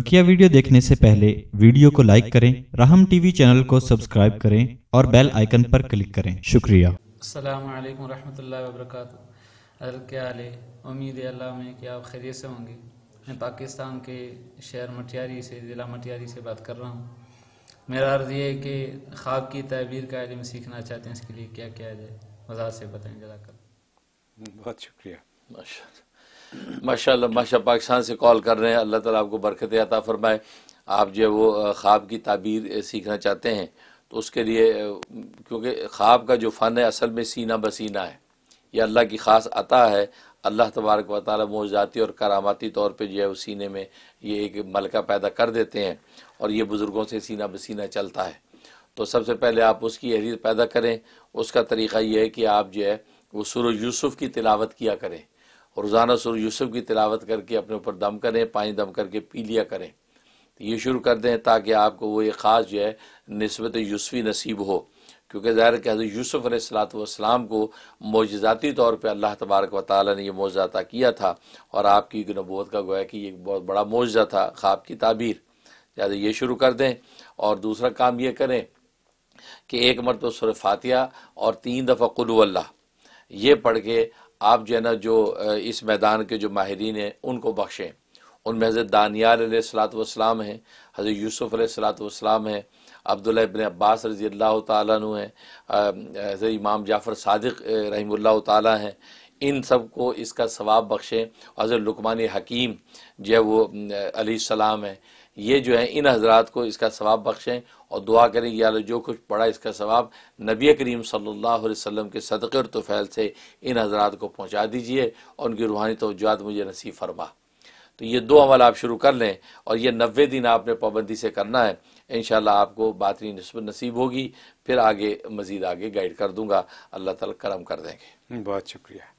बकिया वीडियो देखने से पहले वीडियो को लाइक करें राहम टीवी चैनल को सब्सक्राइब करें और बेल आइकन पर क्लिक करें शुक्रिया अस्सलाम वालेकुम रहमतुल्लाहि व बरकातहू क्या हाल है उम्मीद है अल्लाह में कि आप खैरियत से होंगे मैं पाकिस्तान के शहर मटियारी से ज़िला मटियारी से बात कर रहा हूँ मेरा अर्ज़ ये है कि ख्वाब की तबीर का इलम सीखना चाहते हैं इसके लिए क्या किया जाए वजह से बताएँ जरा कर बहुत शुक्रिया माशा माशा माशा पाकिस्तान से कॉल कर रहे हैं अल्लाह ताला आपको बरकत अता फरमाए आप जो है वो ख्वाब की ताबीर सीखना चाहते हैं तो उसके लिए क्योंकि ख्वाब का जो फ़न है असल में सीना बसीना है यह अल्लाह की ख़ास अता है अल्लाह तबारक व ताली मोजाती और करामाती तौर पर जो है वो सीने में ये एक मलका पैदा कर देते हैं और ये बुज़ुर्गों से सीना बसीना चलता है तो सबसे पहले आप उसकी अहरियत पैदा करें उसका तरीक़ा यह है कि आप जो है वो सुर यूसुफ़ की तिलावत किया करें और रोज़ाना सुर यूसुफ की तिलावत करके अपने ऊपर दम करें पानी दम करके पी लिया करें तो ये शुरू कर दें ताकि आपको वो ये ख़ास जो है नस्बत यूसफ़ी नसीब हो क्योंकि ज़ाहिर के हज़र यूसुफ़ सलातम को मोजाती तौर पर अल्लाह तबारक व ताली ने यह मुआवजा अता किया था और आपकी नबूत का गोया कि एक बहुत बड़ा मुआवजा था ख्वाब की ताबीर ज़्यादा ये शुरू कर दें और दूसरा काम ये करें कि एक मरतब सुर फातिया और तीन दफ़ा कुल्ला ये पढ़ के आप जो है ना जो इस मैदान के जो माहरीन हैं उनको बख्शें उनमें हज़रत दानियाल सलात हैं हज़रत यूसुफ़ सलात हैं अब्दुल्ला इबन अब्बास रजी अल्लाह तु हैं हज़रत इमाम जाफ़र सदक रही हैं इन सब को इसका सवाब बख्शें हज़र लुकमान हकीम जो है वो सलाम है ये जो है इन हजरात को इसका सवाब बख्शें और दुआ करें या जो कुछ पढ़ा इसका सवाब नबी करीम सल्लल्लाहु अलैहि वसल्लम के सदक़े और तोफ़ैल से इन हजरात को पहुँचा दीजिए और उनकी रूहानी तोजात मुझे नसीब फरमा तो ये दो अमल आप शुरू कर लें और ये नबे दिन आपने पाबंदी से करना है इन आपको बातरी नस्बत नसीब होगी फिर आगे मज़ीद आगे गाइड कर दूँगा अल्लाह ताला करम कर देंगे बहुत शुक्रिया